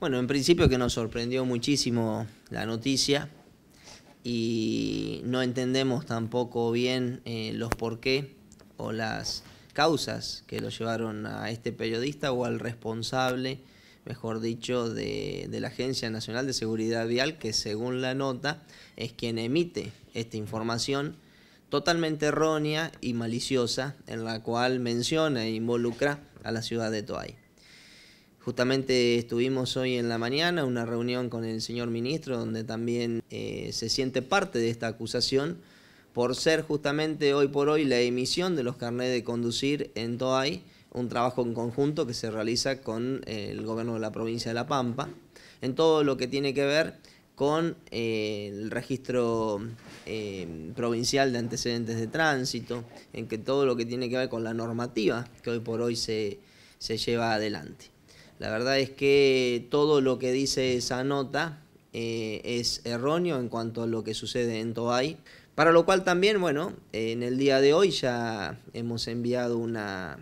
Bueno, en principio que nos sorprendió muchísimo la noticia y no entendemos tampoco bien eh, los por qué o las causas que lo llevaron a este periodista o al responsable, mejor dicho, de, de la Agencia Nacional de Seguridad Vial, que según la nota es quien emite esta información totalmente errónea y maliciosa en la cual menciona e involucra a la ciudad de Toay. Justamente estuvimos hoy en la mañana una reunión con el señor ministro donde también eh, se siente parte de esta acusación por ser justamente hoy por hoy la emisión de los carnets de conducir en TOAI, un trabajo en conjunto que se realiza con eh, el gobierno de la provincia de La Pampa, en todo lo que tiene que ver con eh, el registro provincial de antecedentes de tránsito, en que todo lo que tiene que ver con la normativa que hoy por hoy se lleva adelante. La verdad es que todo lo que dice esa nota eh, es erróneo en cuanto a lo que sucede en Tobay. Para lo cual también, bueno, en el día de hoy ya hemos enviado una,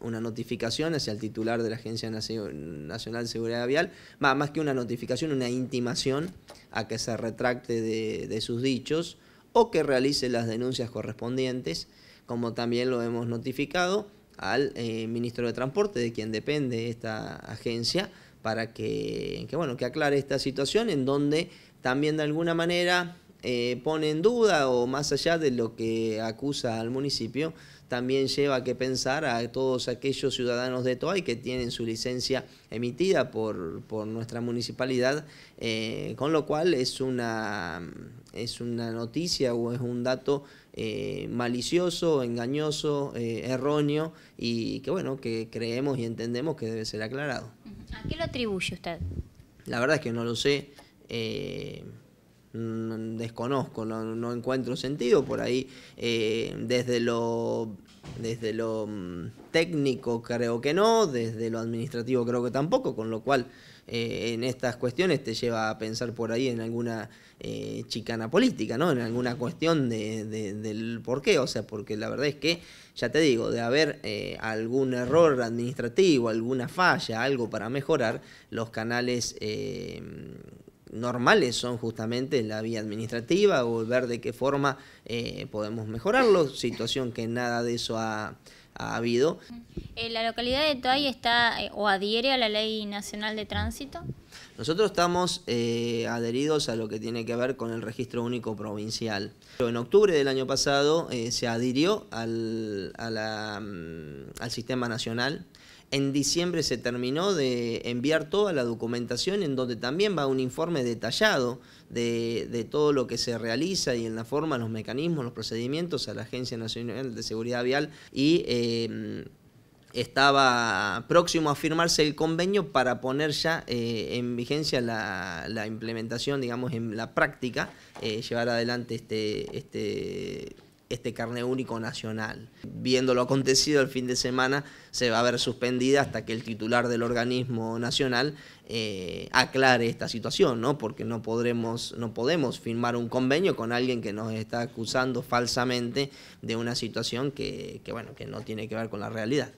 una notificación hacia el titular de la Agencia Nacional de Seguridad Vial, más, más que una notificación, una intimación a que se retracte de, de sus dichos o que realice las denuncias correspondientes, como también lo hemos notificado al eh, ministro de Transporte, de quien depende esta agencia, para que, que, bueno, que aclare esta situación en donde también de alguna manera eh, pone en duda o más allá de lo que acusa al municipio, también lleva que pensar a todos aquellos ciudadanos de Toay que tienen su licencia emitida por, por nuestra municipalidad, eh, con lo cual es una, es una noticia o es un dato eh, malicioso, engañoso, erróneo y que bueno, que creemos y entendemos que debe ser aclarado. ¿A qué lo atribuye usted? La verdad es que no lo sé. Mm, desconozco, no, encuentro sentido. Por ahí, eh, desde lo desde lo mm, técnico creo que no, desde lo administrativo creo que tampoco, con lo cual eh, en estas cuestiones te lleva a pensar por ahí en alguna eh, chicana política, ¿no? En alguna cuestión del por qué, o sea, porque la verdad es que, ya te digo, de haber algún error administrativo, alguna falla, algo para mejorar, los canales normales son justamente la vía administrativa, o ver de qué forma eh, podemos mejorarlo, situación que nada de eso ha, ha habido. Eh, ¿La localidad de Toay está eh, o adhiere a la Ley Nacional de Tránsito? Nosotros estamos adheridos a lo que tiene que ver con el registro único provincial. En octubre del año pasado se adhirió al, mm, al sistema nacional. En diciembre se terminó de enviar toda la documentación en donde también va un informe detallado de, todo lo que se realiza y en la forma, los mecanismos, los procedimientos a la Agencia Nacional de Seguridad Vial y... Em, estaba próximo a firmarse el convenio para poner ya eh, en vigencia la, implementación, digamos, en la práctica, eh, llevar adelante este, este este carné único nacional. Viendo lo acontecido el fin de semana, se va a ver suspendida hasta que el titular del organismo nacional eh, aclare esta situación, ¿no? Porque no podremos, no podemos firmar un convenio con alguien que nos está acusando falsamente de una situación que bueno, que no tiene que ver con la realidad.